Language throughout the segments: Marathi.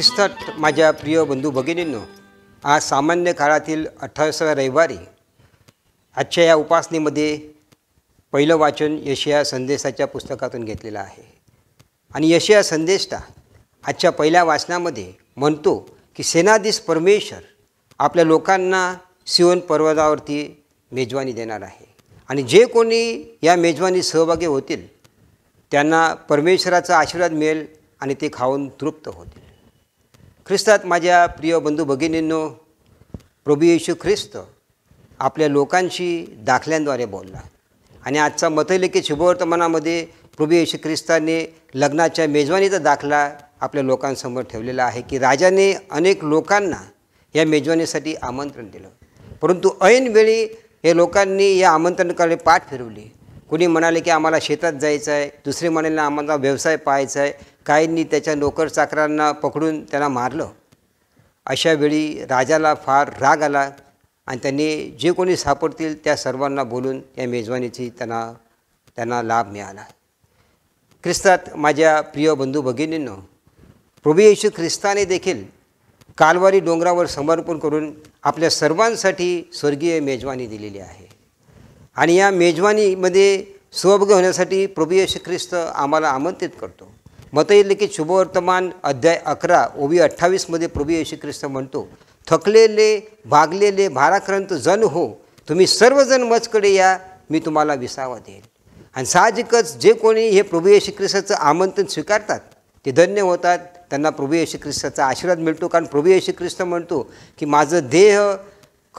ख्रिस्तट माझ्या प्रिय बंधू भगिनींनो आज सामान्य काळातील अठ्ठावीसाव्या रविवारी आजच्या या उपासनेमध्ये पहिलं वाचन यशिया संदेशाच्या पुस्तकातून घेतलेलं आहे आणि यशिया संदेशता आजच्या पहिल्या वाचनामध्ये म्हणतो की सेनाधीश परमेश्वर आपल्या लोकांना सिवन पर्वतावरती मेजवानी देणार आहे आणि जे कोणी या मेजवानीत सहभागी होतील त्यांना परमेश्वराचा आशीर्वाद मिळेल आणि ते खाऊन तृप्त होतील ख्रिस्तात माझ्या प्रिय बंधू भगिनींनो प्रभू येशू ख्रिस्त आपल्या लोकांशी दाखल्यांद्वारे बोलला आणि आजचा मतलेखी शुभवर्तमानामध्ये प्रभू येशू ख्रिस्ताने लग्नाच्या मेजवानीचा दाखला आपल्या लोकांसमोर ठेवलेला आहे की राजाने अनेक लोकांना या मेजवानीसाठी आमंत्रण दिलं परंतु ऐनवेळी हे लोकांनी या आमंत्रणाकडे पाठ फिरवली कुणी म्हणाले की आम्हाला शेतात जायचं आहे दुसरे म्हणाले आम्हाला व्यवसाय पाहायचा आहे काहींनी त्याच्या नोकर चाकरांना पकडून त्यांना मारलं अशावेळी राजाला फार राग आला आणि त्यांनी जे कोणी सापडतील त्या सर्वांना बोलून या मेजवानीची त्यांना त्यांना लाभ मिळाला ख्रिस्तात माझ्या प्रिय बंधू भगिनींनो प्रभू येशू ख्रिस्ताने देखील कालवारी डोंगरावर समर्पण करून आपल्या सर्वांसाठी स्वर्गीय मेजवानी दिलेली आहे आणि या मेजवानीमध्ये सहभागी होण्यासाठी प्रभू येशू ख्रिस्त आम्हाला आमंत्रित करतो मत येईल की शुभवर्तमान अध्याय अकरा ओबी अठ्ठावीसमध्ये प्रभू येशू ख्रिस्त म्हणतो थकलेले भागलेले भाराक्रांत जण हो तुम्ही सर्वजण मजकडे या मी तुम्हाला विसावा देईल आणि साहजिकच जे कोणी हे प्रभू येशू ख्रिस्ताचं आमंत्रण स्वीकारतात ते धन्य होतात त्यांना प्रभू येशू ख्रिस्ताचा आशीर्वाद मिळतो कारण प्रभू येशू ख्रिस्त म्हणतो की माझं देह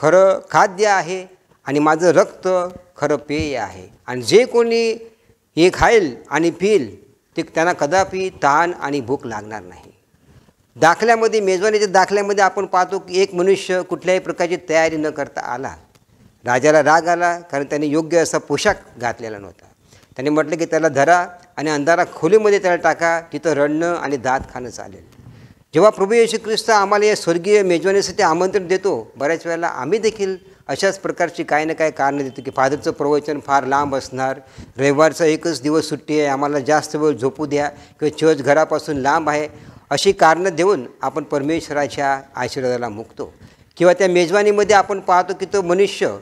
खरं खाद्य आहे आणि माझं रक्त खरं पेय आहे आणि जे कोणी हे खाईल आणि पिईल ते त्यांना कदापि तहान आणि भूक लागणार नाही दाखल्यामध्ये मेजवानीच्या दाखल्यामध्ये आपण पाहतो की एक मनुष्य कुठल्याही प्रकारची तयारी न करता आला राजाला राग आला कारण त्याने योग्य असा पोशाख घातलेला नव्हता त्याने म्हटलं की त्याला धरा आणि अंधारा खोलीमध्ये त्याला टाका तिथं रडणं आणि दात खाणं चालेल जेव्हा प्रभू येशू ख्रिस्त आम्हाला या स्वर्गीय मेजवानीसाठी आमंत्रण देतो बऱ्याच वेळेला आम्ही देखील अशाच प्रकारची काय ना काय कारणं देतो की फादरचं प्रवचन फार लांब असणार रविवारचा एकच दिवस सुट्टी आहे आम्हाला जास्त वेळ झोपू द्या किंवा चर्च घरापासून लांब आहे अशी कारणं देऊन आपण परमेश्वराच्या आशीर्वादाला मुकतो किंवा त्या मेजवानीमध्ये आपण पाहतो की तो मनुष्य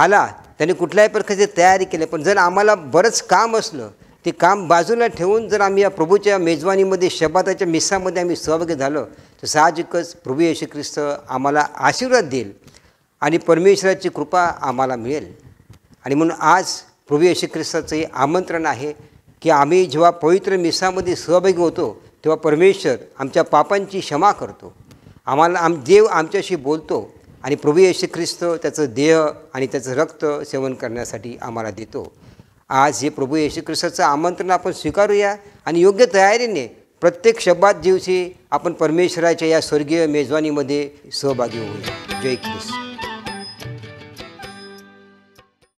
आला त्याने कुठल्याही प्रकारची तयारी केली पण जर आम्हाला बरंच काम असलं ते काम बाजूला ठेवून जर आम्ही या प्रभूच्या मेजवानीमध्ये शबाताच्या मिसामध्ये आम्ही सहभागी झालो तर साहजिकच प्रभू येशू ख्रिस्त आम्हाला आशीर्वाद देईल आणि परमेश्वराची कृपा आम्हाला मिळेल आणि म्हणून आज प्रभू येशू ख्रिस्ताचं हे आमंत्रण आहे की आम्ही जेव्हा पवित्र मिसामध्ये सहभागी होतो तेव्हा परमेश्वर आमच्या पापांची क्षमा करतो आम्हाला आम देव आमच्याशी बोलतो आणि प्रभू येशू ख्रिस्त त्याचं देह आणि त्याचं रक्त सेवन करण्यासाठी आम्हाला देतो आज हे प्रभू येशू ख्रिस्ताचं आमंत्रण आपण स्वीकारूया आणि योग्य तयारीने प्रत्येक शब्दात दिवशी आपण परमेश्वराच्या या स्वर्गीय मेजवानीमध्ये सहभागी होऊया जय ख्रिस्त